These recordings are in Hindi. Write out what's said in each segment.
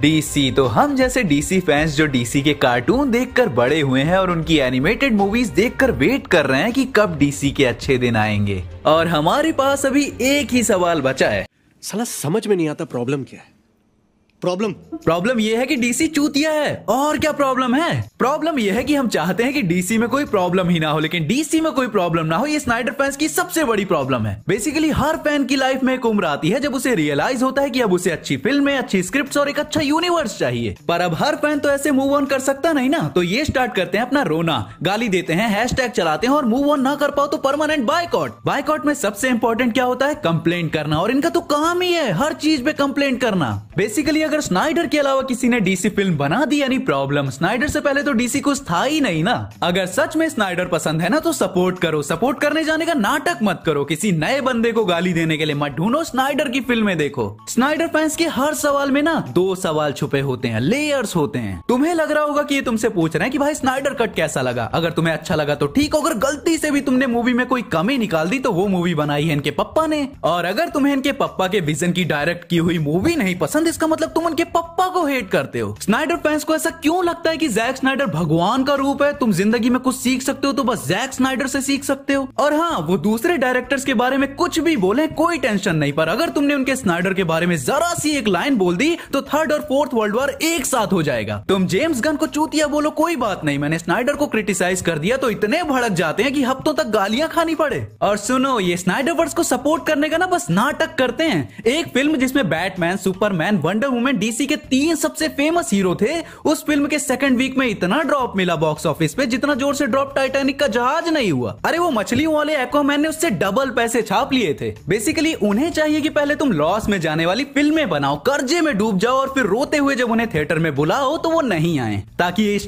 डीसी तो हम जैसे डीसी फैंस जो डीसी के कार्टून देखकर बड़े हुए हैं और उनकी एनिमेटेड मूवीज देखकर वेट कर रहे हैं कि कब डीसी के अच्छे दिन आएंगे और हमारे पास अभी एक ही सवाल बचा है सला समझ में नहीं आता प्रॉब्लम क्या है प्रॉब्लम प्रॉब्लम ये है कि डीसी चूतिया है और क्या प्रॉब्लम है प्रॉब्लम ये है कि हम चाहते हैं कि डीसी में कोई प्रॉब्लम ही ना हो लेकिन डीसी में कोई प्रॉब्लम ना हो ये स्नाइडर फैंस की सबसे बड़ी प्रॉब्लम है बेसिकली हर फैन की लाइफ में एक उम्र आती है जब उसे रियलाइज होता है की अब उसे अच्छी फिल्म अच्छी स्क्रिप्ट और एक अच्छा यूनिवर्स चाहिए पर अब हर फैन तो ऐसे मूव ऑन कर सकता नहीं ना तो ये स्टार्ट करते हैं अपना रोना गाली देते हैं हैश चलाते हैं और मूव ऑन ना कर पाओ तो परमानेंट बायकॉट बायकॉट में सबसे इम्पोर्टेंट क्या होता है कम्प्लेन करना और इनका तो काम ही है हर चीज पे कम्प्लेन करना बेसिकली अगर स्नाइडर के अलावा किसी ने डीसी फिल्म बना दी यानी प्रॉब्लम स्नाइडर से पहले तो डीसी कुछ था ही नहीं ना अगर सच में स्नाइडर पसंद है ना तो सपोर्ट करो सपोर्ट करने जाने का नाटक मत करो किसी नए बंदे को गाली देने के लिए मत ढूंढो स्नाइडर की फिल्में देखो स्नाइडर फैंस के हर सवाल में ना दो सवाल छुपे होते हैं लेयर्स होते हैं तुम्हें लग रहा होगा की ये तुमसे पूछ रहे हैं की भाई स्नाइडर कट कैसा लगा अगर तुम्हें अच्छा लगा तो ठीक हो अगर गलती से भी तुमने मूवी में कोई कमी निकाल दी तो वो मूवी बनाई है इनके पप्पा ने और अगर तुम्हें इनके पप्पा के विजन की डायरेक्ट की हुई मूवी नहीं पसंद इसका मतलब तुम उनके पप्पा को हेट करते हो स्नाइडर फैंस को ऐसा क्यों लगता है कि जैक स्नाइडर भगवान का रूप है तुम जिंदगी में कुछ सीख सकते हो तो बस जैक स्नाइडर से सीख सकते हो और हाँ वो दूसरे डायरेक्टर्स के बारे में कुछ भी बोले कोई टेंशन नहीं पर अगर तुमने उनके स्नाइडर के बारे में जरा सी एक लाइन बोल दी तो थर्ड और फोर्थ वर्ल्ड वॉर एक साथ हो जाएगा तुम जेम्स गन को चूतिया बोलो कोई बात नहीं मैंने स्नाइडर को क्रिटिसाइज कर दिया तो इतने भड़क जाते हैं कि हफ्तों तक गालियां खानी पड़े और सुनो ये स्नाइडर को सपोर्ट करने का ना बस नाटक करते हैं एक फिल्म जिसमें बैटमैन सुपरमैन वंडर वुमेन में डीसी के तीन सबसे फेमस हीरो थे उस फिल्म के सेकंड वीक में इतना ड्रॉप मिला बॉक्स ऑफिस पे जितना जोर से ड्रॉप टाइटेनिक का जहाज नहीं हुआ अरे वो मछलियों वाले एक्वामैन ने उससे डबल पैसे छाप लिए थे बेसिकली उन्हें चाहिए कि पहले तुम लॉस में जाने वाली फिल्में बनाओ कर्जे में डूब जाओ और फिर रोते हुए जब उन्हें थिएटर में बुलाओ तो वो नहीं आए ताकि ये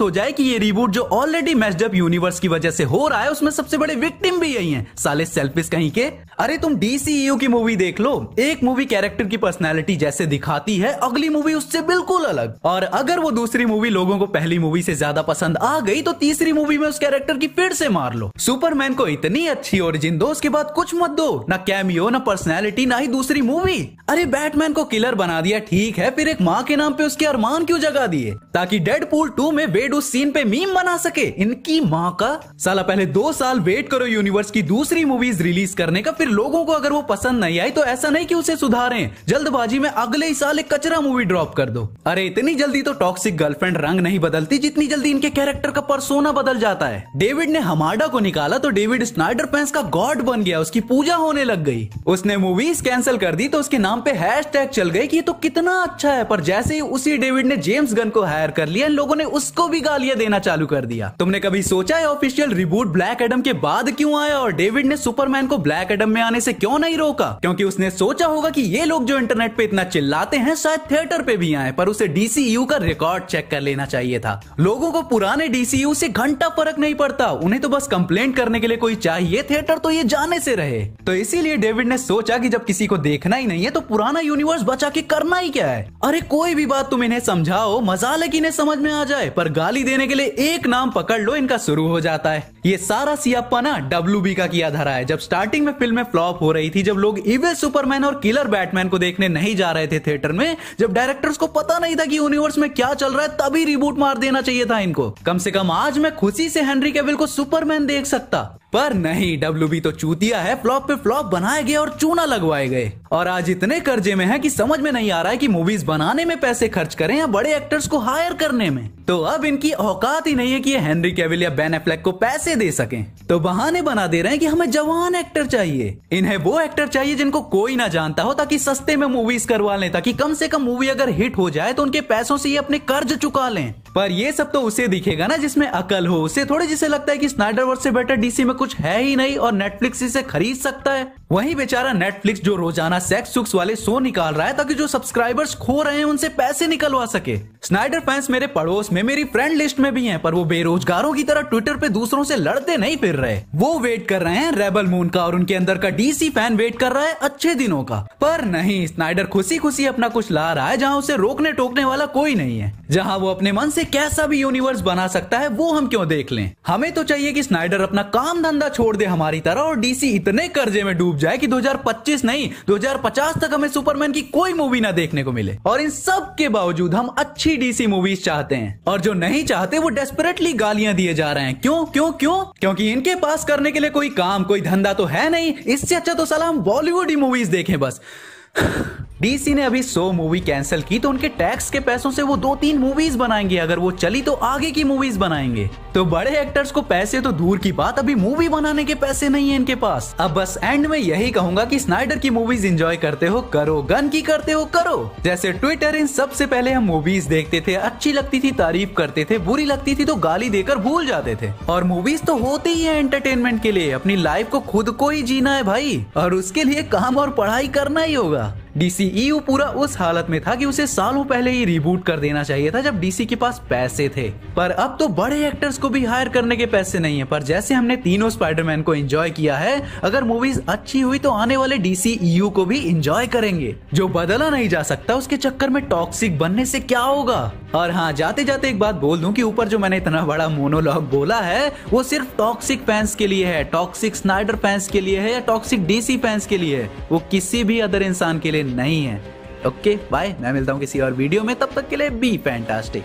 हो जाए कि ये रिबूट जो ऑलरेडी मैचडअप यूनिवर्स की वजह से हो रहा है उसमें सबसे बड़े विक्टिम भी यही है साले सेल्फिस कहीं के अरे तुम डीसी e की मूवी देख लो एक मूवी कैरेक्टर की पर्सनैलिटी जैसे दिखाती है है अगली मूवी उससे बिल्कुल अलग और अगर वो दूसरी मूवी लोगों को पहली मूवी से ज्यादा पसंद आ गई तो तीसरी मूवी में उस कैरेक्टर की फिर से मार लो सुपरमैन को इतनी अच्छी ओरिजिन दो उसके बाद कुछ मत दो ना कैमियो ना पर्सनैलिटी ना ही दूसरी मूवी अरे बैटमैन को किलर बना दिया ठीक है फिर एक माँ के नाम पे उसके अरमान क्यों जगा दिए ताकि डेड पुल टू में वेड उस सीन पे मीम बना सके इनकी माँ का साला पहले दो साल वेट करो यूनिवर्स की दूसरी मूवीज रिलीज करने का फिर लोगों को अगर वो पसंद नहीं आई तो ऐसा नहीं की उसे सुधारें जल्दबाजी में अगले ही साल कचरा मूवी ड्रॉप कर दो अरे इतनी जल्दी तो टॉक्सिक गर्लफ्रेंड रंग नहीं बदलती जितनी जल्दी इनके कैरेक्टर का परसोना बदल जाता है डेविड ने हमाडा को निकाला तो डेविड स्नाइडर फैंस का गॉड बन गया उसकी पूजा होने लग गई उसने मूवीज कैंसिल कर दी तो उसके नाम पे हैश टैग चल गए की तो कितना अच्छा है पर जैसे ही उसी डेविड ने जेम्स गन को हायर कर लिया लोगों ने उसको भी गालियां देना चालू कर दिया तुमने कभी सोचा है ऑफिशियल रिबूट ब्लैक एडम के बाद क्यों आया और डेविड ने सुपरमैन को ब्लैक एडम में आने से क्यों नहीं रोका क्योंकि उसने सोचा होगा कि ये लोग जो इंटरनेट पे इतना चिल्लाते हैं शायद थिएटर पे भी आए पर उसे डीसीयू का रिकॉर्ड चेक कर लेना चाहिए था लोगों को पुराने डीसीयू से घंटा फर्क नहीं पड़ता उन्हें तो बस कंप्लेंट करने के लिए कोई चाहिए थिएटर तो ये जाने से रहे तो इसीलिए डेविड ने सोचा कि जब किसी को देखना ही नहीं है तो पुराना यूनिवर्स बचा के करना ही क्या है अरे कोई भी बात तुम इन्हें समझाओ मजा है इन्हें समझ में आ जाए पर गाली देने के लिए एक नाम पकड़ लो इनका शुरू हो जाता है ये सारा सियापा ना डब्ल्यू का किया धरा है जब स्टार्टिंग में फिल्म फ्लॉप हो रही थी जब लोग इवे सुपरमैन और किलर बैटमैन को देखने नहीं जा रहे थे थिएटर में में जब डायरेक्टर्स को पता नहीं था कि यूनिवर्स में क्या चल रहा है तभी रिबूट मार देना चाहिए था इनको कम से कम आज मैं खुशी से हेनरी केविल को सुपरमैन देख सकता पर नहीं डब्ल्यू बी तो चूतिया है फ्लॉप पे फ्लॉप बनाए गए और चूना लगवाए गए और आज इतने कर्जे में है कि समझ में नहीं आ रहा है कि मूवीज बनाने में पैसे खर्च करें या बड़े एक्टर्स को हायर करने में तो अब इनकी औकात ही नहीं है कि ये हेनरी कैविल या बेन एफ्लेक को पैसे दे सकें तो बहाने बना दे रहे हैं कि हमें जवान एक्टर चाहिए इन्हें वो एक्टर चाहिए जिनको कोई ना जानता हो ताकि सस्ते में मूवीज करवा लें ताकि कम से कम मूवी अगर हिट हो जाए तो उनके पैसों से ये अपने कर्ज चुका लें पर ये सब तो उसे दिखेगा ना जिसमें अकल हो उसे थोड़े जिसे लगता है कि स्नाइडरवर्स से बेटर डीसी में कुछ है ही नहीं और नेटफ्लिक्स इसे खरीद सकता है वही बेचारा नेटफ्लिक्स जो रोजाना सेक्स सुक्स वाले शो निकाल रहा है ताकि जो सब्सक्राइबर्स खो रहे हैं उनसे पैसे निकलवा सके स्नाइडर फैंस मेरे पड़ोस में मेरी फ्रेंड लिस्ट में भी हैं पर वो बेरोजगारों की तरह ट्विटर पे दूसरों से लड़ते नहीं फिर रहे वो वेट कर रहे हैं रेबल मून का और उनके अंदर का डीसी फैन वेट कर रहा है अच्छे दिनों का पर नहीं स्नाइडर खुशी खुशी अपना कुछ ला रहा है जहाँ उसे रोकने टोकने वाला कोई नहीं है जहाँ वो अपने मन से कैसा भी यूनिवर्स बना सकता है वो हम क्यों देख ले हमें तो चाहिए की स्नाइडर अपना काम धंधा छोड़ दे हमारी तरह और डीसी इतने कर्जे में डूब जाए की दो नहीं दो तक हमें सुपरमैन की कोई मूवी ना देखने को मिले और इन सब के बावजूद हम अच्छी सभी डीसी मूवीज चाहते हैं और जो नहीं चाहते वो डेस्परेटली गालियां दिए जा रहे हैं क्यों क्यों क्यों क्योंकि इनके पास करने के लिए कोई काम कोई धंधा तो है नहीं इससे अच्छा तो सलाम बॉलीवुड ही मूवीज देखें बस डीसी ने अभी सो मूवी कैंसिल की तो उनके टैक्स के पैसों से वो दो तीन मूवीज बनाएंगे अगर वो चली तो आगे की मूवीज बनाएंगे तो बड़े एक्टर्स को पैसे तो दूर की बात अभी मूवी बनाने के पैसे नहीं है इनके पास अब बस एंड में यही कहूंगा कि स्नाइडर की मूवीज एंजॉय करते हो करो गन की करते हो करो जैसे ट्विटर इन सबसे पहले हम मूवीज देखते थे अच्छी लगती थी तारीफ करते थे बुरी लगती थी तो गाली देकर भूल जाते थे और मूवीज तो होती ही है एंटरटेनमेंट के लिए अपनी लाइफ को खुद को ही जीना है भाई और उसके लिए काम और पढ़ाई करना ही होगा डीसी पूरा उस हालत में था कि उसे सालों पहले ही रिबूट कर देना चाहिए था जब डीसी के पास पैसे थे पर अब तो बड़े एक्टर्स को भी हायर करने के पैसे नहीं है पर जैसे हमने तीनों स्पाइडरमैन को एंजॉय किया है अगर मूवीज अच्छी हुई तो आने वाले डीसी को भी इंजॉय करेंगे जो बदला नहीं जा सकता उसके चक्कर में टॉक्सिक बनने से क्या होगा और हाँ जाते जाते एक बात बोल दूं कि ऊपर जो मैंने इतना बड़ा मोनोलॉग बोला है वो सिर्फ टॉक्सिक फैंस के लिए है टॉक्सिक स्नाइडर फैंस के लिए है या टॉक्सिक डीसी फैंस के लिए है वो किसी भी अदर इंसान के लिए नहीं है ओके बाय मैं मिलता हूँ किसी और वीडियो में तब तक के लिए बी फैंटास्टिक